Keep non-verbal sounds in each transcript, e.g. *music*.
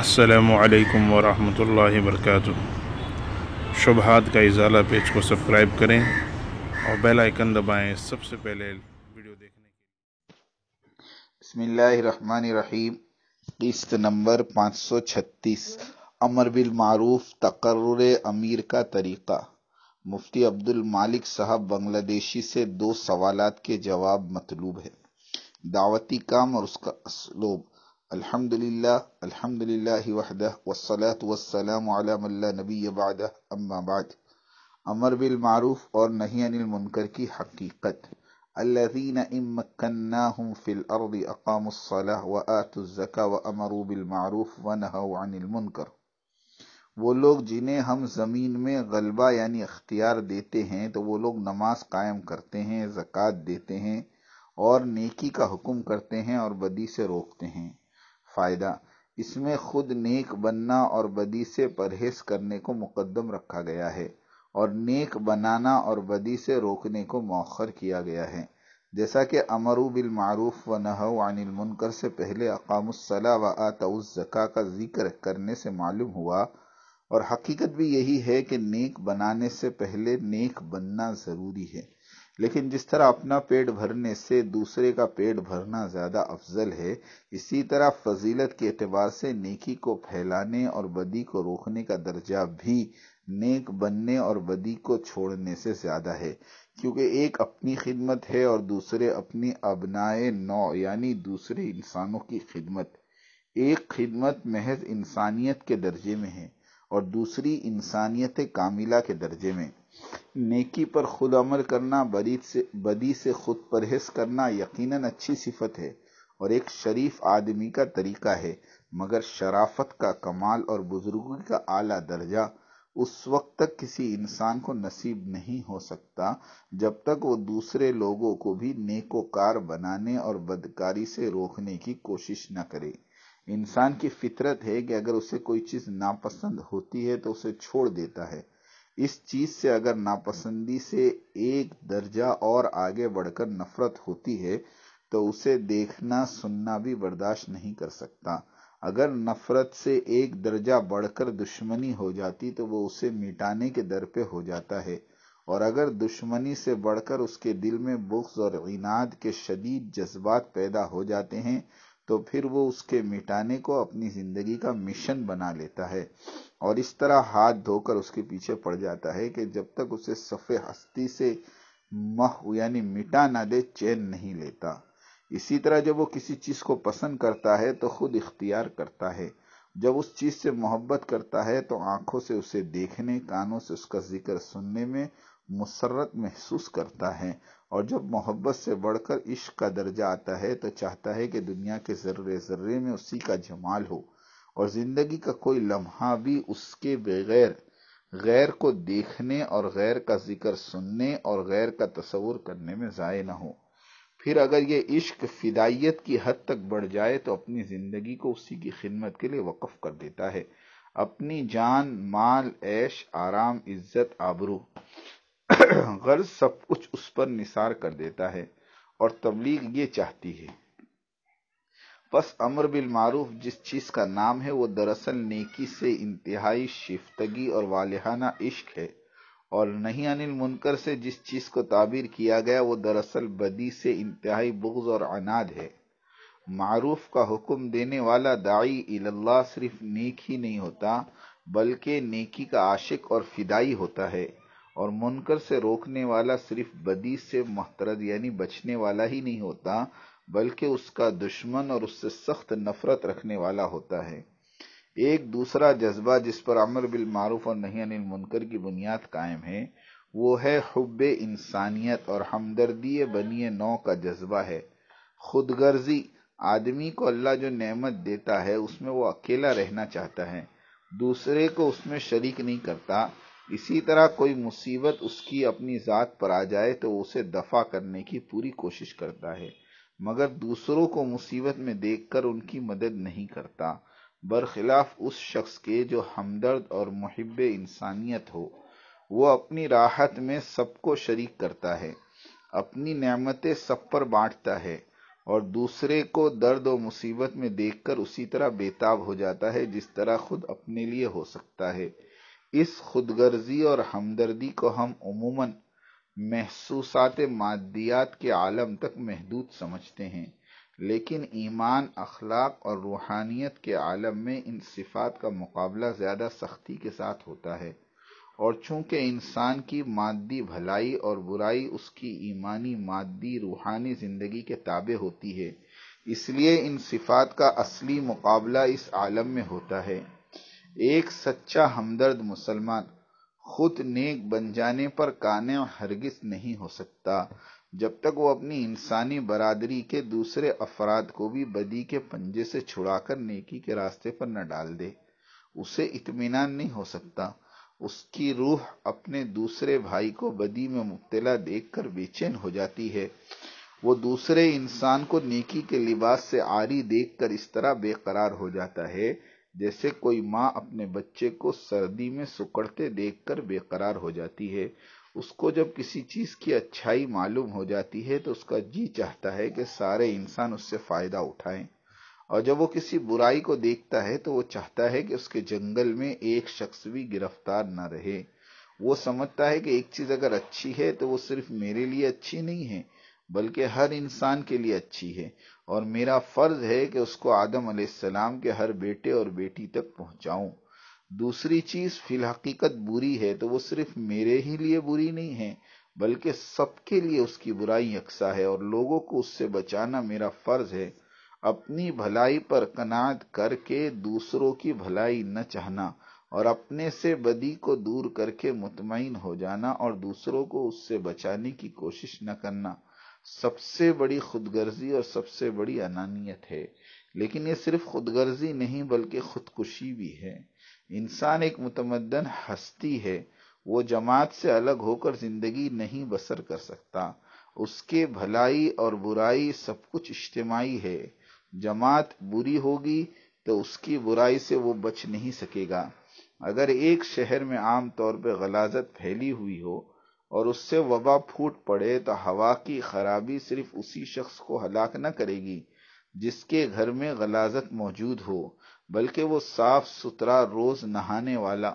السلام علیکم ورحمۃ اللہ وبرکاتہ شبہات کا اضالہ پیج کو سبسکرائب کریں اور بیل دبائیں سب سے پہلے ویڈیو دیکھنے کے بسم اللہ الرحمن الرحیم قسط نمبر پانچ سو چھتیس امر بالمعروف تقرر امیر کا طریقہ مفتی عبد المالک صاحب بنگلہ دیشی سے دو سوالات کے جواب مطلوب ہے دعوتی کام اور اس کا اسلوب الحمد للہ الحمد والصلاة والسلام على من لا نبي نبی اما بعد امر بالمعروف اور نهيان المنكر کی حقیقت الذين مكناهم في الارض اقاموا الصلاة وآتوا الزكاة وامروا بالمعروف ونهوا عن المنكر وہ لوگ جنہیں ہم زمین میں غلبہ یعنی اختیار دیتے ہیں تو وہ لوگ نماز قائم کرتے ہیں زکاة دیتے ہیں اور نیکی کا حکم کرتے ہیں اور بدی سے روکتے ہیں فائدہ اس میں خود نیک بننا اور بدی سے پرہیز کرنے کو مقدم رکھا گیا ہے اور نیک بنانا اور بدی سے روکنے کو مؤخر کیا گیا ہے جیسا کہ امرو بالمعروف و نہو عن المنکر سے پہلے اقام الصلاح و آتو الزکا کا ذکر کرنے سے معلوم ہوا اور حقیقت بھی یہی ہے کہ نیک بنانے سے پہلے نیک بننا ضروری ہے لیکن جس طرح اپنا پیٹ بھرنے سے دوسرے کا پیٹ بھرنا زیادہ افضل ہے اسی طرح فضیلت کے اعتبار سے نیکی کو پھیلانے اور بدی کو روکنے کا درجہ بھی نیک بننے اور بدی کو چھوڑنے سے زیادہ ہے کیونکہ ایک اپنی خدمت ہے اور دوسرے اپنی ابنائے نو یعنی دوسرے انسانوں کی خدمت ایک خدمت محض انسانیت کے درجے میں ہے اور دوسری انسانیت کاملہ کے درجے میں نیکی پر خود عمل کرنا سے بدی سے خود پرہیز کرنا یقیناً اچھی صفت ہے اور ایک شریف آدمی کا طریقہ ہے مگر شرافت کا کمال اور بزرگی کا اعلیٰ درجہ اس وقت تک کسی انسان کو نصیب نہیں ہو سکتا جب تک وہ دوسرے لوگوں کو بھی نیک و کار بنانے اور بدکاری سے روکنے کی کوشش نہ کرے انسان کی فطرت ہے کہ اگر اسے کوئی چیز ناپسند ہوتی ہے تو اسے چھوڑ دیتا ہے اس چیز سے اگر ناپسندی سے ایک درجہ اور آگے بڑھ کر نفرت ہوتی ہے تو اسے دیکھنا سننا بھی برداشت نہیں کر سکتا اگر نفرت سے ایک درجہ بڑھ کر دشمنی ہو جاتی تو وہ اسے مٹانے کے در پہ ہو جاتا ہے اور اگر دشمنی سے بڑھ کر اس کے دل میں بغض اور عناد کے شدید جذبات پیدا ہو جاتے ہیں تو پھر وہ اس کے مٹانے کو اپنی زندگی کا مشن بنا لیتا ہے اور اس طرح ہاتھ دھو کر اس کے پیچھے پڑ جاتا ہے کہ جب تک اسے ہستی سے یعنی مٹا نہ دے چین نہیں لیتا اسی طرح جب وہ کسی چیز کو پسند کرتا ہے تو خود اختیار کرتا ہے جب اس چیز سے محبت کرتا ہے تو آنکھوں سے اسے دیکھنے کانوں سے اس کا ذکر سننے میں مسرت محسوس کرتا ہے اور جب محبت سے بڑھ کر عشق کا درجہ آتا ہے تو چاہتا ہے کہ دنیا کے ذرے ذرے میں اسی کا جمال ہو اور زندگی کا کوئی لمحہ بھی اس کے بغیر غیر کو دیکھنے اور غیر کا ذکر سننے اور غیر کا تصور کرنے میں ضائع نہ ہو پھر اگر یہ عشق فدائیت کی حد تک بڑھ جائے تو اپنی زندگی کو اسی کی خدمت کے لیے وقف کر دیتا ہے اپنی جان مال عیش آرام عزت آبرو *coughs* غرض سب کچھ اس پر نثار کر دیتا ہے اور تبلیغ یہ چاہتی ہے پس امر بالمعروف جس چیز کا نام ہے وہ دراصل نیکی سے انتہائی شفتگی اور والہانہ عشق ہے اور نہیں انل منکر سے جس چیز کو تعبیر کیا گیا وہ دراصل بدی سے انتہائی بغض اور عناد ہے معروف کا حکم دینے والا داعی اللہ صرف نیک ہی نہیں ہوتا بلکہ نیکی کا عاشق اور فدائی ہوتا ہے اور منکر سے روکنے والا صرف بدی سے محترد یعنی بچنے والا ہی نہیں ہوتا بلکہ اس کا دشمن اور اس سے سخت نفرت رکھنے والا ہوتا ہے ایک دوسرا جذبہ جس پر امر بالمعروف اور نہیں ان المنکر کی بنیاد قائم ہے وہ ہے حب انسانیت اور ہمدردی بنی نو کا جذبہ ہے خود غرضی آدمی کو اللہ جو نعمت دیتا ہے اس میں وہ اکیلا رہنا چاہتا ہے دوسرے کو اس میں شریک نہیں کرتا اسی طرح کوئی مصیبت اس کی اپنی ذات پر آ جائے تو اسے دفع کرنے کی پوری کوشش کرتا ہے مگر دوسروں کو مصیبت میں دیکھ کر ان کی مدد نہیں کرتا برخلاف اس شخص کے جو ہمدرد اور محب انسانیت ہو وہ اپنی راحت میں سب کو شریک کرتا ہے اپنی نعمتیں سب پر بانٹتا ہے اور دوسرے کو درد و مصیبت میں دیکھ کر اسی طرح بےتاب ہو جاتا ہے جس طرح خود اپنے لیے ہو سکتا ہے اس خود غرضی اور ہمدردی کو ہم عموماً محسوسات مادیات کے عالم تک محدود سمجھتے ہیں لیکن ایمان اخلاق اور روحانیت کے عالم میں ان صفات کا مقابلہ زیادہ سختی کے ساتھ ہوتا ہے اور چونکہ انسان کی مادی بھلائی اور برائی اس کی ایمانی مادی روحانی زندگی کے تابع ہوتی ہے اس لیے ان صفات کا اصلی مقابلہ اس عالم میں ہوتا ہے ایک سچا ہمدرد مسلمان خود نیک بن جانے پر کانے ہرگز نہیں ہو سکتا جب تک وہ اپنی انسانی برادری کے دوسرے افراد کو بھی بدی کے پنجے سے چھڑا کر نیکی کے راستے پر نہ ڈال دے اسے اطمینان نہیں ہو سکتا اس کی روح اپنے دوسرے بھائی کو بدی میں مبتلا دیکھ کر بے چین ہو جاتی ہے وہ دوسرے انسان کو نیکی کے لباس سے آری دیکھ کر اس طرح بے قرار ہو جاتا ہے جیسے کوئی ماں اپنے بچے کو سردی میں سکڑتے دیکھ کر بے قرار ہو جاتی ہے اس کو جب کسی چیز کی اچھائی معلوم ہو جاتی ہے تو اس کا جی چاہتا ہے کہ سارے انسان اس سے فائدہ اٹھائیں اور جب وہ کسی برائی کو دیکھتا ہے تو وہ چاہتا ہے کہ اس کے جنگل میں ایک شخص بھی گرفتار نہ رہے وہ سمجھتا ہے کہ ایک چیز اگر اچھی ہے تو وہ صرف میرے لیے اچھی نہیں ہے بلکہ ہر انسان کے لیے اچھی ہے اور میرا فرض ہے کہ اس کو آدم علیہ السلام کے ہر بیٹے اور بیٹی تک پہنچاؤں دوسری چیز فی الحقیقت بری ہے تو وہ صرف میرے ہی لئے بری نہیں ہے بلکہ سب کے لیے اس کی برائی یکساں ہے اور لوگوں کو اس سے بچانا میرا فرض ہے اپنی بھلائی پر کناد کر کے دوسروں کی بھلائی نہ چاہنا اور اپنے سے بدی کو دور کر کے مطمئن ہو جانا اور دوسروں کو اس سے بچانے کی کوشش نہ کرنا سب سے بڑی خود غرضی اور سب سے بڑی انانیت ہے لیکن یہ صرف خود غرضی نہیں بلکہ خودکشی بھی ہے انسان ایک متمدن ہستی ہے وہ جماعت سے الگ ہو کر زندگی نہیں بسر کر سکتا اس کے بھلائی اور برائی سب کچھ اجتماعی ہے جماعت بری ہوگی تو اس کی برائی سے وہ بچ نہیں سکے گا اگر ایک شہر میں عام طور پہ غلازت پھیلی ہوئی ہو اور اس سے وبا پھوٹ پڑے تو ہوا کی خرابی صرف اسی شخص کو ہلاک نہ کرے گی جس کے گھر میں غلازت موجود ہو بلکہ وہ صاف ستھرا روز نہانے والا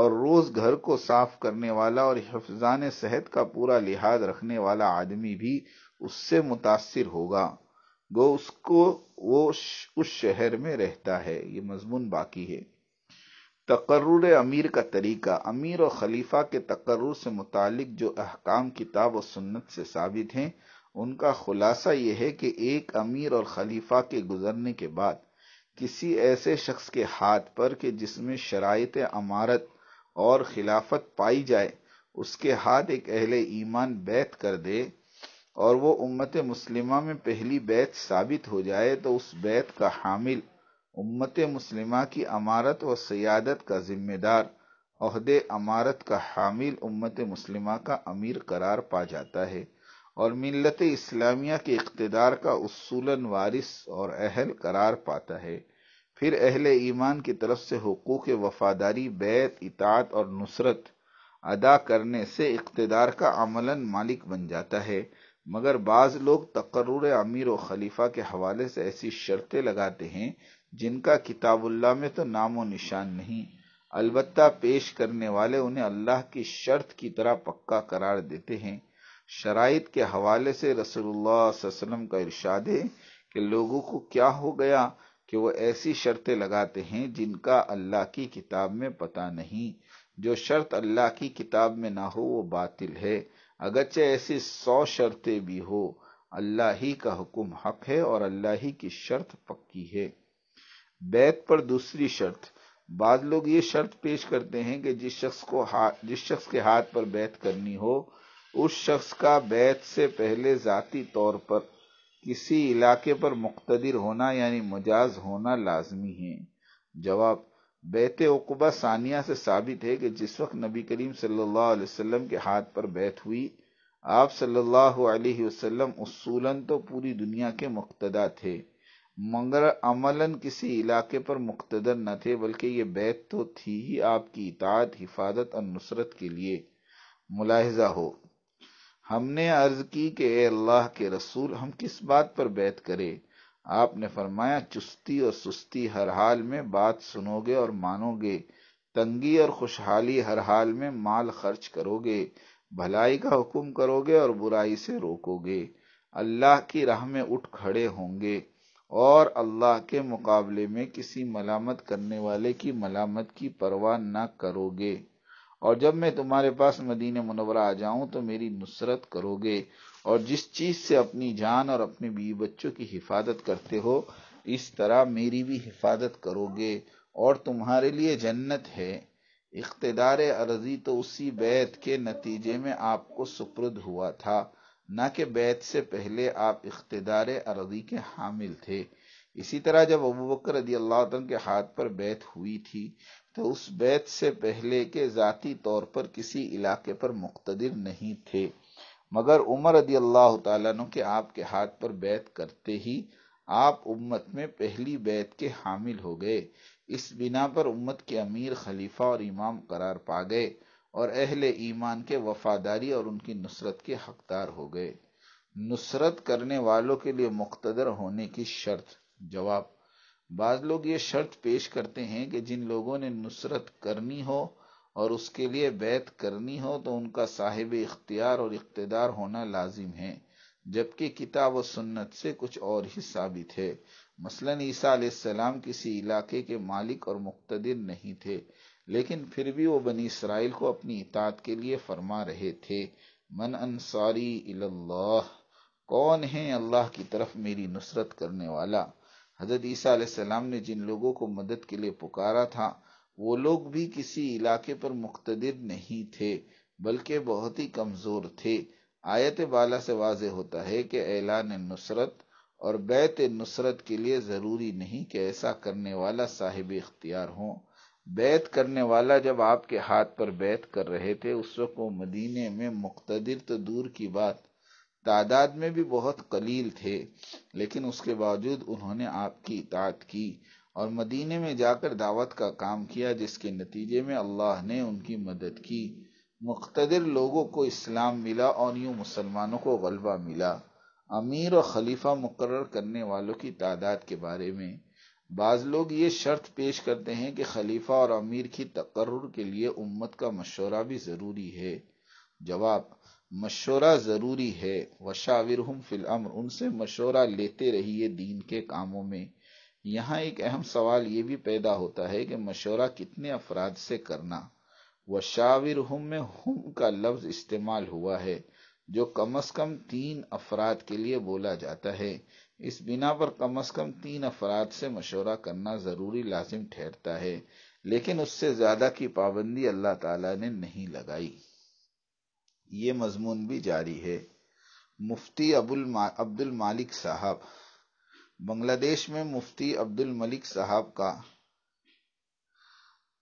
اور روز گھر کو صاف کرنے والا اور حفظان صحت کا پورا لحاظ رکھنے والا آدمی بھی اس سے متاثر ہوگا گو اس کو وہ اس شہر میں رہتا ہے یہ مضمون باقی ہے تقرر امیر کا طریقہ امیر و خلیفہ کے تقرر سے متعلق جو احکام کتاب و سنت سے ثابت ہیں ان کا خلاصہ یہ ہے کہ ایک امیر اور خلیفہ کے گزرنے کے بعد کسی ایسے شخص کے ہاتھ پر کہ جس میں شرائط امارت اور خلافت پائی جائے اس کے ہاتھ ایک اہل ایمان بیت کر دے اور وہ امت مسلمہ میں پہلی بیت ثابت ہو جائے تو اس بیت کا حامل امت مسلمہ کی امارت و سیادت کا ذمہ دار عہد امارت کا حامل امت مسلمہ کا امیر قرار پا جاتا ہے اور ملت اسلامیہ کے اقتدار کا اصولاً وارث اور اہل قرار پاتا ہے پھر اہل ایمان کی طرف سے حقوق وفاداری بیت اطاعت اور نصرت ادا کرنے سے اقتدار کا عملاً مالک بن جاتا ہے مگر بعض لوگ تقرر امیر و خلیفہ کے حوالے سے ایسی شرطیں لگاتے ہیں جن کا کتاب اللہ میں تو نام و نشان نہیں البتہ پیش کرنے والے انہیں اللہ کی شرط کی طرح پکا قرار دیتے ہیں شرائط کے حوالے سے رسول اللہ صلی اللہ علیہ وسلم کا ارشاد ہے کہ لوگوں کو کیا ہو گیا کہ وہ ایسی شرطیں لگاتے ہیں جن کا اللہ کی کتاب میں پتہ نہیں جو شرط اللہ کی کتاب میں نہ ہو وہ باطل ہے اگرچہ ایسی سو شرطیں بھی ہو اللہ ہی کا حکم حق ہے اور اللہ ہی کی شرط پکی ہے بیت پر دوسری شرط بعض لوگ یہ شرط پیش کرتے ہیں کہ جس شخص کو جس شخص کے ہاتھ پر بیت کرنی ہو اس شخص کا بیت سے پہلے ذاتی طور پر کسی علاقے پر مقتدر ہونا یعنی مجاز ہونا لازمی ہے جواب بیت عقبہ ثانیہ سے ثابت ہے کہ جس وقت نبی کریم صلی اللہ علیہ وسلم کے ہاتھ پر بیت ہوئی آپ صلی اللہ علیہ وسلم اصولاً تو پوری دنیا کے مقتدا تھے مگر عملاً کسی علاقے پر مقتدر نہ تھے بلکہ یہ بیت تو تھی ہی آپ کی اطاعت حفاظت اور نصرت کے لیے ملاحظہ ہو ہم نے عرض کی کہ اے اللہ کے رسول ہم کس بات پر بیت کرے آپ نے فرمایا چستی اور سستی ہر حال میں بات سنو گے اور مانو گے تنگی اور خوشحالی ہر حال میں مال خرچ کرو گے بھلائی کا حکم کرو گے اور برائی سے روکو گے اللہ کی راہ میں اٹھ کھڑے ہوں گے اور اللہ کے مقابلے میں کسی ملامت کرنے والے کی ملامت کی پرواہ نہ کرو گے اور جب میں تمہارے پاس مدینہ منورہ آ جاؤں تو میری نصرت کرو گے اور جس چیز سے اپنی جان اور اپنے بیوی بچوں کی حفاظت کرتے ہو اس طرح میری بھی حفاظت کرو گے اور تمہارے لیے جنت ہے اقتدار عرضی تو اسی بیت کے نتیجے میں آپ کو سپرد ہوا تھا نہ کہ بیت سے پہلے آپ اقتدار عرضی کے حامل تھے اسی طرح جب ابو بکر رضی اللہ عنہ کے ہاتھ پر بیت ہوئی تھی تو اس بیت سے پہلے کے ذاتی طور پر کسی علاقے پر مقتدر نہیں تھے مگر عمر رضی اللہ تعالیٰ کے آپ کے ہاتھ پر بیعت کرتے ہی آپ امت میں پہلی بیعت کے حامل ہو گئے اس بنا پر امت کے امیر خلیفہ اور امام قرار پا گئے اور اہل ایمان کے وفاداری اور ان کی نصرت کے حقدار ہو گئے نصرت کرنے والوں کے لیے مقتدر ہونے کی شرط جواب بعض لوگ یہ شرط پیش کرتے ہیں کہ جن لوگوں نے نصرت کرنی ہو اور اس کے لیے بیت کرنی ہو تو ان کا صاحب اختیار اور اقتدار ہونا لازم ہے جبکہ کتاب و سنت سے کچھ اور ہی ثابت ہے مثلا عیسیٰ علیہ السلام کسی علاقے کے مالک اور مقتدر نہیں تھے لیکن پھر بھی وہ بنی اسرائیل کو اپنی اطاعت کے لیے فرما رہے تھے من انصاری اللہ کون ہیں اللہ کی طرف میری نصرت کرنے والا حضرت عیسیٰ علیہ السلام نے جن لوگوں کو مدد کے لیے پکارا تھا وہ لوگ بھی کسی علاقے پر مقتدر نہیں تھے بلکہ بہت ہی کمزور تھے آیت بالا سے واضح ہوتا ہے کہ اعلان نصرت اور بیت نصرت کے لیے ضروری نہیں کہ ایسا کرنے والا صاحب اختیار ہوں بیت کرنے والا جب آپ کے ہاتھ پر بیت کر رہے تھے اس وقت وہ مدینے میں مقتدر تو دور کی بات تعداد میں بھی بہت قلیل تھے لیکن اس کے باوجود انہوں نے آپ کی اطاعت کی اور مدینہ میں جا کر دعوت کا کام کیا جس کے نتیجے میں اللہ نے ان کی مدد کی مقتدر لوگوں کو اسلام ملا اور یوں مسلمانوں کو غلبہ ملا امیر اور خلیفہ مقرر کرنے والوں کی تعداد کے بارے میں بعض لوگ یہ شرط پیش کرتے ہیں کہ خلیفہ اور امیر کی تقرر کے لیے امت کا مشورہ بھی ضروری ہے جواب مشورہ ضروری ہے وشاورہم فی الامر ان سے مشورہ لیتے رہیے دین کے کاموں میں یہاں ایک اہم سوال یہ بھی پیدا ہوتا ہے کہ مشورہ کتنے افراد سے کرنا وشاور ہم ہم میں کا لفظ استعمال ہوا ہے جو کم از کم تین افراد کے لیے بولا جاتا ہے اس بنا پر کم از کم تین افراد سے مشورہ کرنا ضروری لازم ٹھہرتا ہے لیکن اس سے زیادہ کی پابندی اللہ تعالی نے نہیں لگائی یہ مضمون بھی جاری ہے مفتی ابو عبد المالک صاحب بنگلہ دیش میں مفتی عبد الملک صاحب کا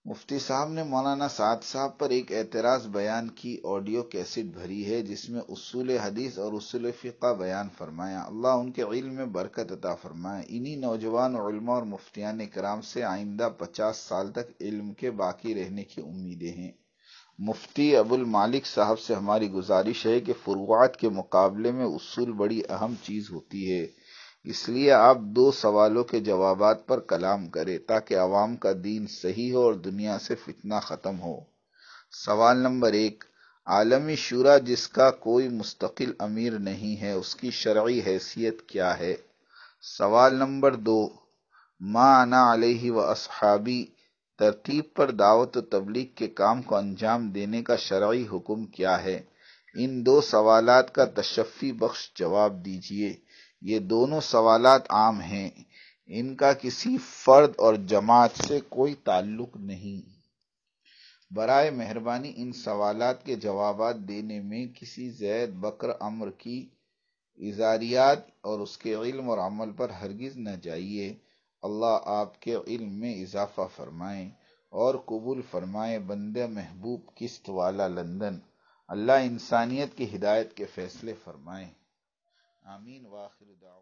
مفتی صاحب نے مولانا سعد صاحب پر ایک اعتراض بیان کی آڈیو کیسٹ بھری ہے جس میں اصول حدیث اور اصول فقہ بیان فرمایا اللہ ان کے علم میں برکت عطا فرمایا انہی نوجوان علماء اور مفتیان کرام سے آئندہ پچاس سال تک علم کے باقی رہنے کی امیدیں ہیں مفتی ابو المالک صاحب سے ہماری گزارش ہے کہ فروغات کے مقابلے میں اصول بڑی اہم چیز ہوتی ہے اس لیے آپ دو سوالوں کے جوابات پر کلام کرے تاکہ عوام کا دین صحیح ہو اور دنیا سے فتنہ ختم ہو سوال نمبر ایک عالمی شورا جس کا کوئی مستقل امیر نہیں ہے اس کی شرعی حیثیت کیا ہے سوال نمبر دو ماں انا علیہ و اصحابی ترتیب پر دعوت و تبلیغ کے کام کو انجام دینے کا شرعی حکم کیا ہے ان دو سوالات کا تشفی بخش جواب دیجیے یہ دونوں سوالات عام ہیں ان کا کسی فرد اور جماعت سے کوئی تعلق نہیں برائے مہربانی ان سوالات کے جوابات دینے میں کسی زید بکر امر کی اظہاریات اور اس کے علم اور عمل پر ہرگز نہ جائیے اللہ آپ کے علم میں اضافہ فرمائیں اور قبول فرمائے بندے محبوب قسط والا لندن اللہ انسانیت کی ہدایت کے فیصلے فرمائیں آمين وآخر دعوانا